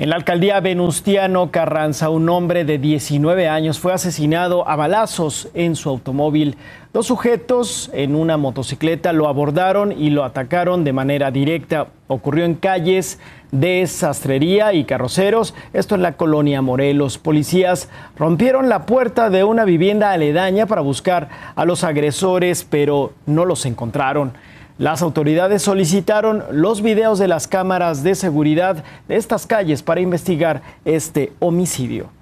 En la alcaldía Venustiano Carranza, un hombre de 19 años fue asesinado a balazos en su automóvil. Dos sujetos en una motocicleta lo abordaron y lo atacaron de manera directa. Ocurrió en calles de sastrería y carroceros, esto en la colonia Morelos. Policías rompieron la puerta de una vivienda aledaña para buscar a los agresores, pero no los encontraron. Las autoridades solicitaron los videos de las cámaras de seguridad de estas calles para investigar este homicidio.